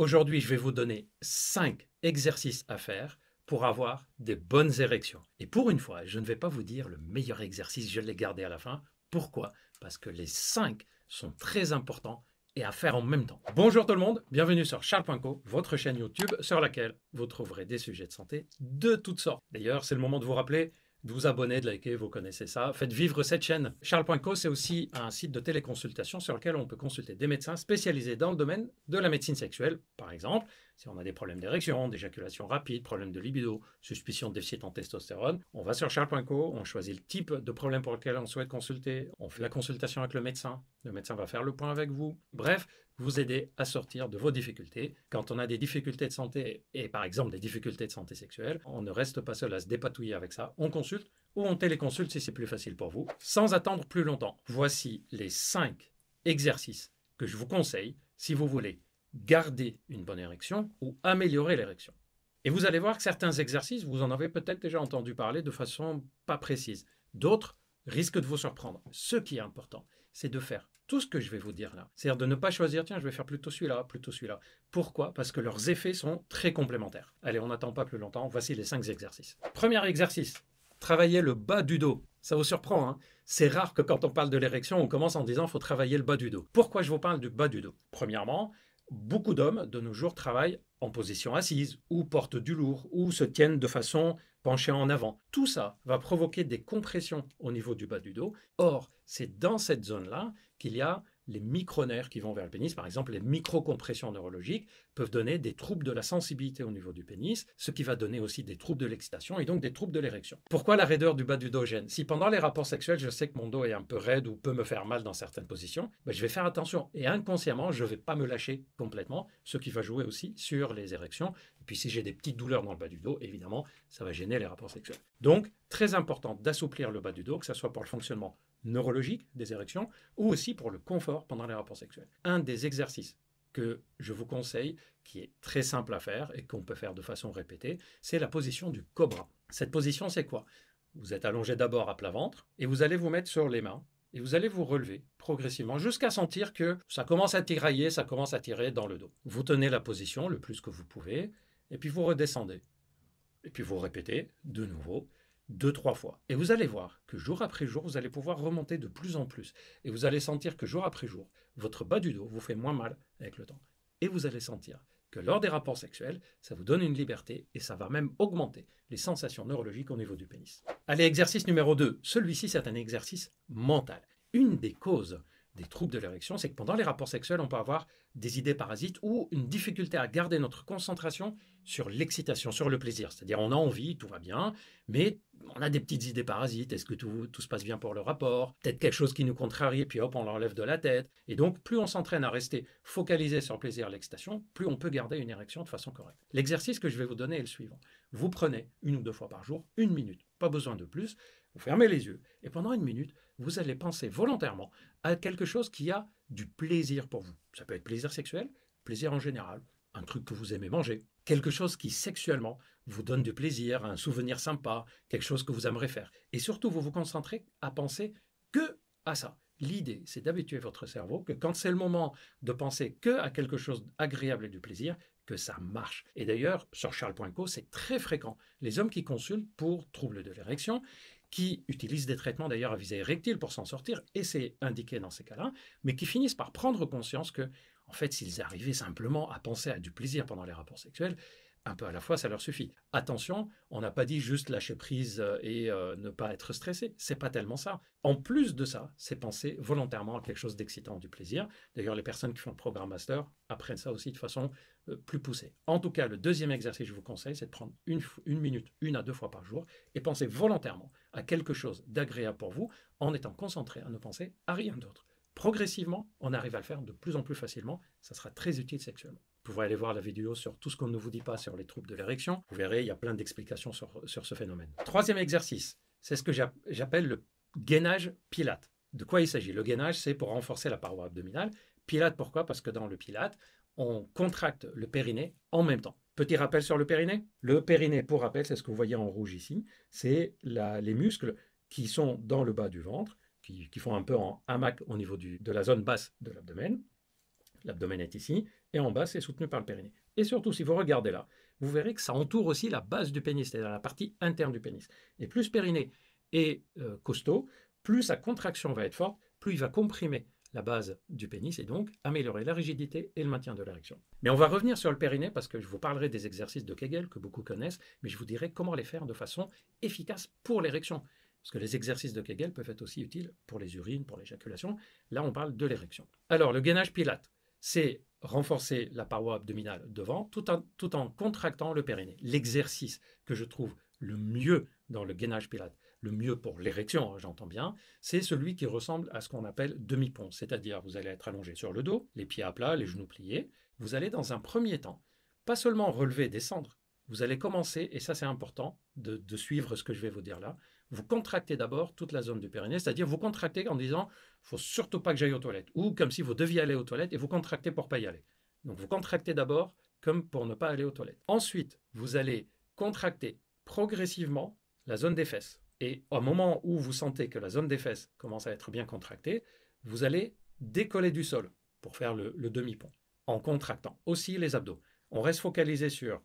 Aujourd'hui, je vais vous donner 5 exercices à faire pour avoir des bonnes érections. Et pour une fois, je ne vais pas vous dire le meilleur exercice, je l'ai gardé à la fin. Pourquoi Parce que les 5 sont très importants et à faire en même temps. Bonjour tout le monde, bienvenue sur Charles votre chaîne YouTube sur laquelle vous trouverez des sujets de santé de toutes sortes. D'ailleurs, c'est le moment de vous rappeler vous abonner, de liker, vous connaissez ça. Faites vivre cette chaîne. Charles.co, c'est aussi un site de téléconsultation sur lequel on peut consulter des médecins spécialisés dans le domaine de la médecine sexuelle, par exemple, si on a des problèmes d'érection, d'éjaculation rapide, problème de libido, suspicion de déficit en testostérone. On va sur Charles.co, on choisit le type de problème pour lequel on souhaite consulter, on fait la consultation avec le médecin, le médecin va faire le point avec vous. Bref, vous aider à sortir de vos difficultés. Quand on a des difficultés de santé, et par exemple des difficultés de santé sexuelle, on ne reste pas seul à se dépatouiller avec ça. On consulte ou on téléconsulte si c'est plus facile pour vous, sans attendre plus longtemps. Voici les cinq exercices que je vous conseille si vous voulez garder une bonne érection ou améliorer l'érection. Et vous allez voir que certains exercices, vous en avez peut-être déjà entendu parler de façon pas précise. D'autres risquent de vous surprendre. Ce qui est important, c'est de faire tout ce que je vais vous dire là. C'est-à-dire de ne pas choisir, tiens, je vais faire plutôt celui-là, plutôt celui-là. Pourquoi Parce que leurs effets sont très complémentaires. Allez, on n'attend pas plus longtemps, voici les cinq exercices. Premier exercice, travailler le bas du dos. Ça vous surprend, hein C'est rare que quand on parle de l'érection, on commence en disant faut travailler le bas du dos. Pourquoi je vous parle du bas du dos Premièrement, beaucoup d'hommes de nos jours travaillent en position assise, ou portent du lourd, ou se tiennent de façon penchée en avant. Tout ça va provoquer des compressions au niveau du bas du dos. Or, c'est dans cette zone-là qu'il y a les micronaires qui vont vers le pénis, par exemple les microcompressions neurologiques, peuvent donner des troubles de la sensibilité au niveau du pénis, ce qui va donner aussi des troubles de l'excitation et donc des troubles de l'érection. Pourquoi la raideur du bas du dos gêne Si pendant les rapports sexuels, je sais que mon dos est un peu raide ou peut me faire mal dans certaines positions, ben, je vais faire attention et inconsciemment, je ne vais pas me lâcher complètement, ce qui va jouer aussi sur les érections. Et puis si j'ai des petites douleurs dans le bas du dos, évidemment, ça va gêner les rapports sexuels. Donc, très important d'assouplir le bas du dos, que ce soit pour le fonctionnement neurologique des érections ou aussi pour le confort pendant les rapports sexuels. Un des exercices que je vous conseille, qui est très simple à faire et qu'on peut faire de façon répétée, c'est la position du cobra. Cette position, c'est quoi Vous êtes allongé d'abord à plat ventre et vous allez vous mettre sur les mains et vous allez vous relever progressivement jusqu'à sentir que ça commence à tirailler, ça commence à tirer dans le dos. Vous tenez la position le plus que vous pouvez et puis vous redescendez. Et puis vous répétez de nouveau deux, trois fois. Et vous allez voir que jour après jour, vous allez pouvoir remonter de plus en plus. Et vous allez sentir que jour après jour, votre bas du dos vous fait moins mal avec le temps. Et vous allez sentir que lors des rapports sexuels, ça vous donne une liberté et ça va même augmenter les sensations neurologiques au niveau du pénis. Allez, exercice numéro 2. Celui-ci, c'est un exercice mental. Une des causes des troubles de l'érection, c'est que pendant les rapports sexuels, on peut avoir des idées parasites ou une difficulté à garder notre concentration sur l'excitation, sur le plaisir. C'est-à-dire, on a envie, tout va bien, mais on a des petites idées parasites. Est-ce que tout, se passe bien pour le rapport Peut-être quelque chose qui nous contrarie, puis hop, on l'enlève de la tête. Et donc, plus on s'entraîne à rester focalisé sur le plaisir, l'excitation, plus on peut garder une érection de façon correcte. L'exercice que je vais vous donner est le suivant. Vous prenez une ou deux fois par jour, une minute, pas besoin de plus, vous fermez les yeux et pendant une minute, vous allez penser volontairement à quelque chose qui a du plaisir pour vous. Ça peut être plaisir sexuel, plaisir en général, un truc que vous aimez manger, quelque chose qui sexuellement vous donne du plaisir, un souvenir sympa, quelque chose que vous aimeriez faire. Et surtout, vous vous concentrez à penser que à ça. L'idée, c'est d'habituer votre cerveau que quand c'est le moment de penser que à quelque chose d'agréable et du plaisir, que ça marche. Et d'ailleurs, sur Charles Poinco, c'est très fréquent. Les hommes qui consultent pour troubles de l'érection, qui utilisent des traitements d'ailleurs à visée rectile pour s'en sortir, et c'est indiqué dans ces cas-là, mais qui finissent par prendre conscience que, en fait, s'ils arrivaient simplement à penser à du plaisir pendant les rapports sexuels, un peu à la fois, ça leur suffit. Attention, on n'a pas dit juste lâcher prise euh, et euh, ne pas être stressé. C'est pas tellement ça. En plus de ça, c'est penser volontairement à quelque chose d'excitant, du plaisir. D'ailleurs, les personnes qui font le programme master apprennent ça aussi de façon euh, plus poussée. En tout cas, le deuxième exercice, que je vous conseille, c'est de prendre une minute, une à deux fois par jour, et penser volontairement à quelque chose d'agréable pour vous, en étant concentré à ne penser à rien d'autre. Progressivement, on arrive à le faire de plus en plus facilement. Ça sera très utile sexuellement. Vous pourrez aller voir la vidéo sur tout ce qu'on ne vous dit pas sur les troubles de l'érection. Vous verrez, il y a plein d'explications sur, ce phénomène. Troisième exercice, c'est ce que j'appelle le gainage pilate. De quoi il s'agit Le gainage, c'est pour renforcer la paroi abdominale. Pilate, pourquoi Parce que dans le pilate, on contracte le périnée en même temps. Petit rappel sur le périnée. Le périnée, pour rappel, c'est ce que vous voyez en rouge ici, c'est les muscles qui sont dans le bas du ventre, qui, font un peu en hamac au niveau de la zone basse de l'abdomen. L'abdomen est ici. Et en bas, c'est soutenu par le périnée. Et surtout, si vous regardez là, vous verrez que ça entoure aussi la base du pénis, c'est-à-dire la partie interne du pénis. Et plus périnée est euh, costaud, plus sa contraction va être forte, plus il va comprimer la base du pénis et donc améliorer la rigidité et le maintien de l'érection. Mais on va revenir sur le périnée parce que je vous parlerai des exercices de Kegel que beaucoup connaissent, mais je vous dirai comment les faire de façon efficace pour l'érection. Parce que les exercices de Kegel peuvent être aussi utiles pour les urines, pour l'éjaculation. Là, on parle de l'érection. Alors, le gainage pilate, c'est renforcer la paroi abdominale devant tout en, contractant le périnée. L'exercice que je trouve le mieux dans le gainage pilate, le mieux pour l'érection, hein, j'entends bien, c'est celui qui ressemble à ce qu'on appelle demi-pont, c'est-à-dire vous allez être allongé sur le dos, les pieds à plat, les genoux pliés, vous allez dans un premier temps, pas seulement relever, descendre, vous allez commencer, et ça c'est important de suivre ce que je vais vous dire là, vous contractez d'abord toute la zone du périnée, c'est-à-dire vous contractez en disant faut surtout pas que j'aille aux toilettes, ou comme si vous deviez aller aux toilettes et vous contractez pour pas y aller. Donc vous contractez d'abord comme pour ne pas aller aux toilettes. Ensuite, vous allez contracter progressivement la zone des fesses. Et au moment où vous sentez que la zone des fesses commence à être bien contractée, vous allez décoller du sol pour faire le, le demi-pont, en contractant aussi les abdos. On reste focalisé sur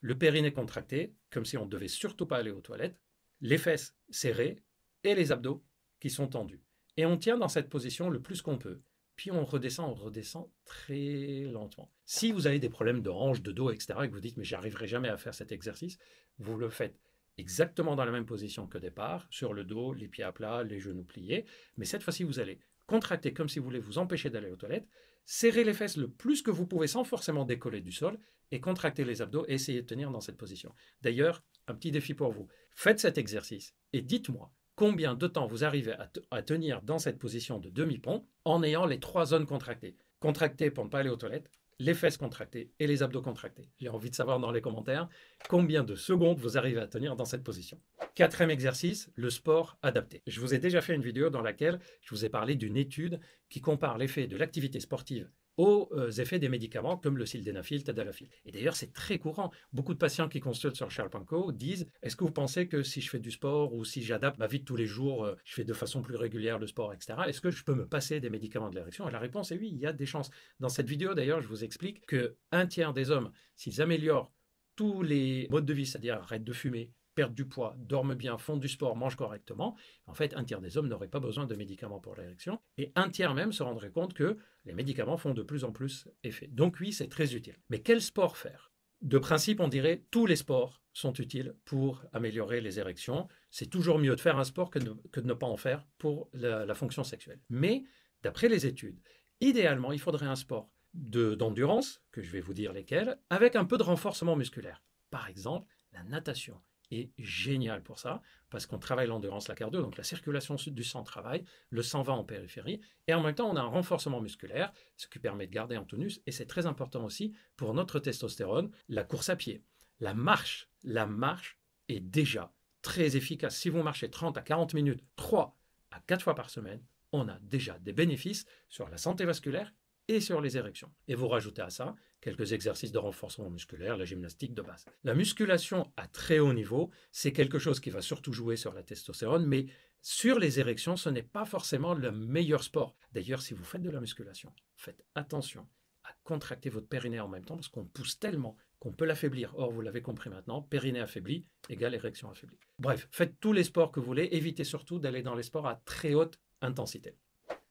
le périnée contracté, comme si on ne devait surtout pas aller aux toilettes, les fesses serrées et les abdos qui sont tendus. Et on tient dans cette position le plus qu'on peut. Puis on redescend, on redescend très lentement. Si vous avez des problèmes de range, de dos, etc., et que vous dites, mais j'arriverai jamais à faire cet exercice, vous le faites exactement dans la même position que départ, sur le dos, les pieds à plat, les genoux pliés. Mais cette fois-ci, vous allez contracter comme si vous voulez vous empêcher d'aller aux toilettes, serrer les fesses le plus que vous pouvez sans forcément décoller du sol, et contracter les abdos et essayez de tenir dans cette position. D'ailleurs, un petit défi pour vous. Faites cet exercice et dites-moi combien de temps vous arrivez à, à tenir dans cette position de demi-pont en ayant les trois zones contractées. Contractées pour ne pas aller aux toilettes, les fesses contractées et les abdos contractés. J'ai envie de savoir dans les commentaires combien de secondes vous arrivez à tenir dans cette position. Quatrième exercice, le sport adapté. Je vous ai déjà fait une vidéo dans laquelle je vous ai parlé d'une étude qui compare l'effet de l'activité sportive aux euh, effets des médicaments comme le sildenafil, tadalafil. Et d'ailleurs, c'est très courant. Beaucoup de patients qui consultent sur Charles Panko disent Est-ce que vous pensez que si je fais du sport ou si j'adapte ma vie de tous les jours, euh, je fais de façon plus régulière le sport, etc., est-ce que je peux me passer des médicaments de l'érection Et la réponse est oui, il y a des chances. Dans cette vidéo, d'ailleurs, je vous explique que un tiers des hommes, s'ils améliorent tous les modes de vie, c'est-à-dire arrêtent de fumer, perdent du poids, dorment bien, font du sport, mangent correctement, en fait, un tiers des hommes n'auraient pas besoin de médicaments pour l'érection. Et un tiers même se rendrait compte que les médicaments font de plus en plus effet. Donc oui, c'est très utile. Mais quel sport faire De principe, on dirait tous les sports sont utiles pour améliorer les érections. C'est toujours mieux de faire un sport que de, ne pas en faire pour la, fonction sexuelle. Mais d'après les études, idéalement, il faudrait un sport d'endurance, que je vais vous dire lesquels, avec un peu de renforcement musculaire. Par exemple, la natation, est génial pour ça, parce qu'on travaille l'endurance la cardio, donc la circulation du sang travaille, le sang va en périphérie, et en même temps, on a un renforcement musculaire, ce qui permet de garder un tonus, et c'est très important aussi pour notre testostérone, la course à pied. La marche, la marche est déjà très efficace. Si vous marchez 30 à 40 minutes, 3 à 4 fois par semaine, on a déjà des bénéfices sur la santé vasculaire et sur les érections. Et vous rajoutez à ça quelques exercices de renforcement musculaire, la gymnastique de base. La musculation à très haut niveau, c'est quelque chose qui va surtout jouer sur la testostérone, mais sur les érections, ce n'est pas forcément le meilleur sport. D'ailleurs, si vous faites de la musculation, faites attention à contracter votre périnée en même temps parce qu'on pousse tellement qu'on peut l'affaiblir. Or, vous l'avez compris maintenant, périnée affaiblie égale érection affaiblie. Bref, faites tous les sports que vous voulez, évitez surtout d'aller dans les sports à très haute intensité.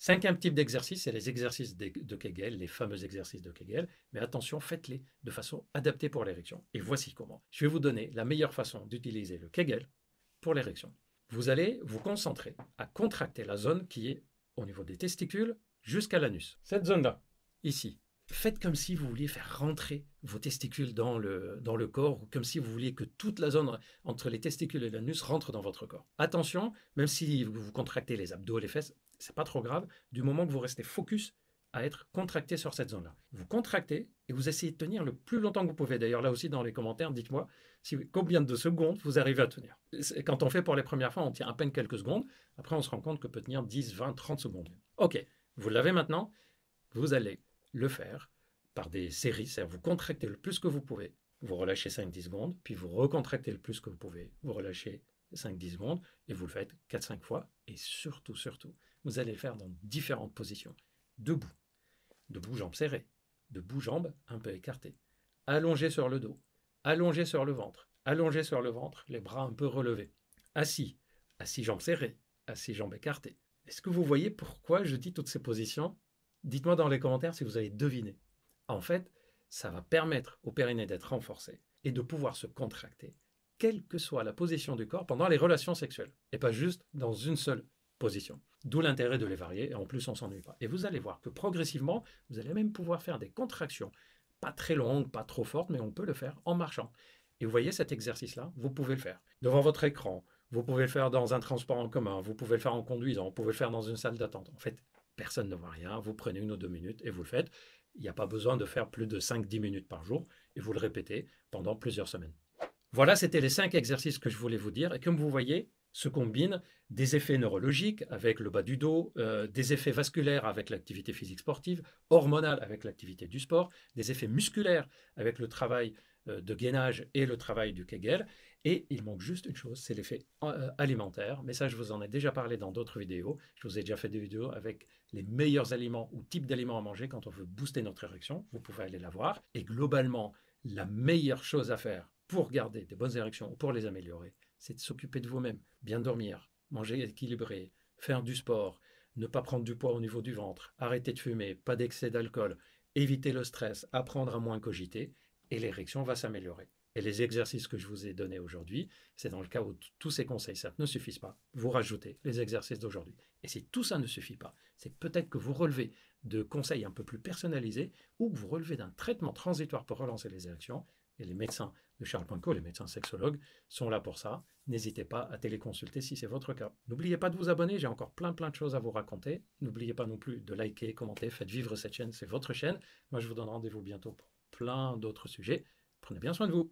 Cinquième type d'exercice, c'est les exercices de Kegel, les fameux exercices de Kegel. Mais attention, faites-les de façon adaptée pour l'érection. Et voici comment. Je vais vous donner la meilleure façon d'utiliser le Kegel pour l'érection. Vous allez vous concentrer à contracter la zone qui est au niveau des testicules jusqu'à l'anus. Cette zone-là, ici. Faites comme si vous vouliez faire rentrer vos testicules dans le, dans le corps, ou comme si vous vouliez que toute la zone entre les testicules et l'anus rentre dans votre corps. Attention, même si vous contractez les abdos, les fesses, c'est pas trop grave, du moment que vous restez focus à être contracté sur cette zone-là. Vous contractez et vous essayez de tenir le plus longtemps que vous pouvez. D'ailleurs, là aussi, dans les commentaires, dites-moi combien de secondes vous arrivez à tenir. Quand on fait pour les premières fois, on tient à peine quelques secondes. Après, on se rend compte que peut tenir 10, 20, 30 secondes. OK, vous l'avez maintenant. Vous allez le faire par des séries. C'est-à-dire, vous contractez le plus que vous pouvez. Vous relâchez 5-10 secondes, puis vous recontractez le plus que vous pouvez. Vous relâchez 5-10 secondes et vous le faites 4-5 fois. Et surtout, surtout, vous allez le faire dans différentes positions. Debout, debout jambes serrées, debout jambes un peu écartées, allongé sur le dos, allongé sur le ventre, allongé sur le ventre, les bras un peu relevés, assis, assis jambes serrées, assis jambes écartées. Est-ce que vous voyez pourquoi je dis toutes ces positions Dites-moi dans les commentaires si vous avez deviné. En fait, ça va permettre au périnée d'être renforcé et de pouvoir se contracter, quelle que soit la position du corps pendant les relations sexuelles, et pas juste dans une seule position. D'où l'intérêt de les varier, et en plus on s'ennuie pas. Et vous allez voir que progressivement, vous allez même pouvoir faire des contractions, pas très longues, pas trop fortes, mais on peut le faire en marchant. Et vous voyez cet exercice-là, vous pouvez le faire devant votre écran, vous pouvez le faire dans un transport en commun, vous pouvez le faire en conduisant, vous pouvez le faire dans une salle d'attente. En fait, personne ne voit rien, vous prenez une ou deux minutes et vous le faites. Il n'y a pas besoin de faire plus de 5-10 minutes par jour et vous le répétez pendant plusieurs semaines. Voilà, c'était les cinq exercices que je voulais vous dire. Et comme vous voyez, se combinent des effets neurologiques avec le bas du dos, euh, des effets vasculaires avec l'activité physique sportive, hormonales avec l'activité du sport, des effets musculaires avec le travail euh, de gainage et le travail du Kegel. Et il manque juste une chose, c'est l'effet euh, alimentaire. Mais ça, je vous en ai déjà parlé dans d'autres vidéos. Je vous ai déjà fait des vidéos avec les meilleurs aliments ou types d'aliments à manger quand on veut booster notre érection. Vous pouvez aller la voir. Et globalement, la meilleure chose à faire pour garder des bonnes érections ou pour les améliorer, c'est de s'occuper de vous-même, bien dormir, manger équilibré, faire du sport, ne pas prendre du poids au niveau du ventre, arrêter de fumer, pas d'excès d'alcool, éviter le stress, apprendre à moins cogiter, et l'érection va s'améliorer. Et les exercices que je vous ai donnés aujourd'hui, c'est dans le cas où tous ces conseils, ça ne suffisent pas, vous rajoutez les exercices d'aujourd'hui. Et si tout ça ne suffit pas, c'est peut-être que vous relevez de conseils un peu plus personnalisés ou que vous relevez d'un traitement transitoire pour relancer les érections et les médecins de Charles les médecins sexologues, sont là pour ça. N'hésitez pas à téléconsulter si c'est votre cas. N'oubliez pas de vous abonner, j'ai encore plein plein de choses à vous raconter. N'oubliez pas non plus de liker, commenter, faites vivre cette chaîne, c'est votre chaîne. Moi je vous donne rendez-vous bientôt pour plein d'autres sujets. Prenez bien soin de vous.